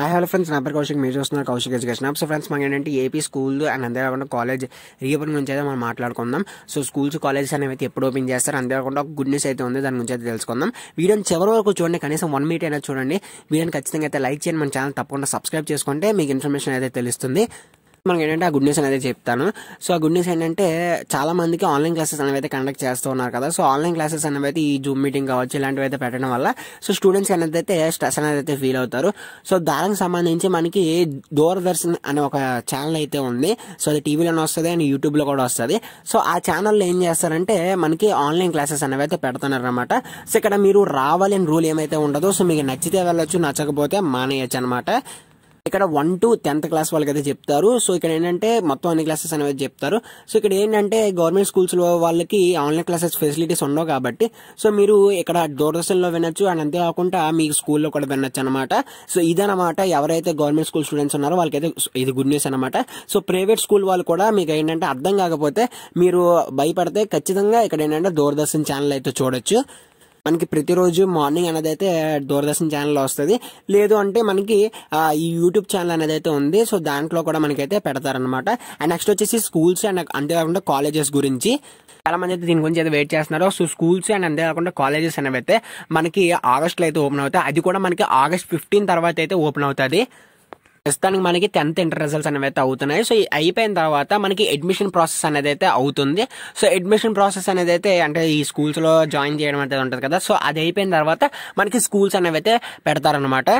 hi hello friends నా పేరు కౌశిక్ మీరు చూస్తున్నారు Kaushik education app so friends మనం ఏంటంటే ఏపీ స్కూల్ అండ్ అంతేకాకుండా కాలేజ్ రీఓపెన్ గురించి అయితే మనం మాట్లాడుకుందాం సో స్కూల్స్ కాలేజెస్ అనేవి అయితే ఎప్పుడు ఓపెన్ చేస్తారు అంతేకాకుండా ఒక గుడ్నెస్ అయితే ఉంది దాని గురించి అయితే తెలుసుకుందాం వీడియోని చివరి వరకు చూడండి కనీసం వన్ మీట్ అయినా చూడండి వీడియోని ఖచ్చితంగా అయితే లైక్ చేయండి మన ఛానల్ తప్పకుండా సబ్స్క్రైబ్ చేసుకుంటే మీకు ఇన్ఫర్మేషన్ అయితే తెలుస్తుంది మనకి ఏంటంటే ఆ గుడ్ న్యూస్ అనేది చెప్తాను సో ఆ గుడ్ న్యూస్ ఏంటంటే చాలా మందికి ఆన్లైన్ క్లాసెస్ అనేవి అయితే కండక్ట్ చేస్తూ ఉన్నారు కదా సో ఆన్లైన్ క్లాసెస్ అనేవి అయితే ఈ జూమ్ మీటింగ్ కావచ్చు ఇలాంటివి అయితే పెట్టడం వల్ల సో స్టూడెంట్స్ అనేది అయితే స్ట్రెస్ అనేది అయితే ఫీల్ అవుతారు సో దానికి సంబంధించి మనకి దూరదర్శన్ అనే ఒక ఛానల్ అయితే ఉంది సో అది టీవీలోనే వస్తుంది అండ్ యూట్యూబ్లో కూడా వస్తుంది సో ఆ ఛానల్లో ఏం చేస్తారంటే మనకి ఆన్లైన్ క్లాసెస్ అనేవి అయితే పెడుతున్నారనమాట సో ఇక్కడ మీరు రావాలని రూల్ ఏమైతే ఉండదు సో మీకు నచ్చితే వెళ్ళొచ్చు నచ్చకపోతే మానేయచ్చు అనమాట ఇక్కడ వన్ టు టెన్త్ క్లాస్ వాళ్ళకి అయితే చెప్తారు సో ఇక్కడ ఏంటంటే మొత్తం అన్ని క్లాసెస్ అనేవి చెప్తారు సో ఇక్కడ ఏంటంటే గవర్నమెంట్ స్కూల్స్ లో వాళ్ళకి ఆన్లైన్ క్లాసెస్ ఫెసిలిటీస్ ఉండవు కాబట్టి సో మీరు ఇక్కడ దూరదర్శన్లో వినొచ్చు అండ్ అంతేకాకుండా మీ స్కూల్లో కూడా వినొచ్చు అనమాట సో ఇదనమాట ఎవరైతే గవర్నమెంట్ స్కూల్ స్టూడెంట్స్ ఉన్నారో వాళ్ళకైతే ఇది గుడ్ న్యూస్ అనమాట సో ప్రైవేట్ స్కూల్ వాళ్ళు కూడా మీకు ఏంటంటే అర్థం కాకపోతే మీరు భయపడితే ఖచ్చితంగా ఇక్కడ ఏంటంటే దూరదర్శన్ ఛానల్ అయితే చూడొచ్చు మనకి ప్రతిరోజు మార్నింగ్ అనేది అయితే దూరదర్శన్ ఛానల్లో వస్తుంది లేదు అంటే మనకి ఈ యూట్యూబ్ ఛానల్ అనేది అయితే ఉంది సో దాంట్లో కూడా మనకైతే పెడతారనమాట అండ్ నెక్స్ట్ వచ్చేసి స్కూల్స్ అండ్ అంతేకాకుండా కాలేజెస్ గురించి చాలా మంది అయితే దీని గురించి అయితే వెయిట్ చేస్తున్నారు సో స్కూల్స్ అండ్ అంతేకాకుండా కాలేజెస్ అనేవి అయితే మనకి ఆగస్ట్లో అయితే ఓపెన్ అవుతాయి అది కూడా మనకి ఆగస్ట్ ఫిఫ్టీన్ తర్వాత అయితే ఓపెన్ అవుతుంది ప్రస్తుతానికి మనకి టెన్త్ ఇంటర్ రిజల్ట్స్ అనేవి అయితే అవుతున్నాయి సో అయిపోయిన తర్వాత మనకి అడ్మిషన్ ప్రాసెస్ అనేది అయితే అవుతుంది సో అడ్మిషన్ ప్రాసెస్ అనేది అయితే అంటే ఈ స్కూల్స్లో జాయిన్ చేయడం అనేది ఉంటుంది కదా సో అది అయిపోయిన తర్వాత మనకి స్కూల్స్ అనేవి అయితే పెడతారనమాట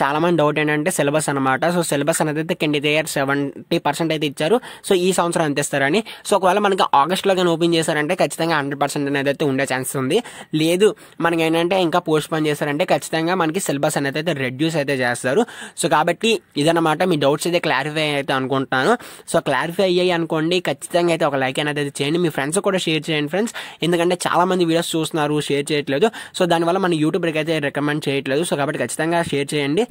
చాలా మంది డౌట్ ఏంటంటే సిలబస్ అనమాట సో సిలబస్ అనేది అయితే కెండి ఇయర్ సెవెంటీ పర్సెంట్ అయితే ఇచ్చారు సో ఈ సంవత్సరం అందిస్తారని సో ఒకవేళ మనకి ఆగస్ట్లో కానీ ఓపెన్ చేశారంటే ఖచ్చితంగా హండ్రెడ్ పర్సెంట్ అనేది అయితే ఉండే ఛాన్సెస్ ఉంది లేదు మనకి ఏంటంటే ఇంకా పోస్ట్ పోన్ చేశారంటే ఖచ్చితంగా మనకి సిలబస్ అనేది అయితే రెడ్యూస్ అయితే చేస్తారు సో కాబట్టి ఇదనమాట మీ డౌట్స్ అయితే క్లారిఫై అయితే అనుకుంటున్నాను సో క్లారిఫై అయ్యాయి అనుకోండి ఖచ్చితంగా అయితే ఒక లైక్ అనేది అయితే చేయండి మీ ఫ్రెండ్స్ కూడా షేర్ చేయండి ఫ్రెండ్స్ ఎందుకంటే చాలా మంది వీడియోస్ చూస్తున్నారు షేర్ చేయట్లేదు సో దానివల్ల మన యూట్యూబ్కి అయితే రికమెండ్ చేయట్లేదు సో కాబట్టి ఖచ్చితంగా షేర్ చేయండి ಮಾಡಿ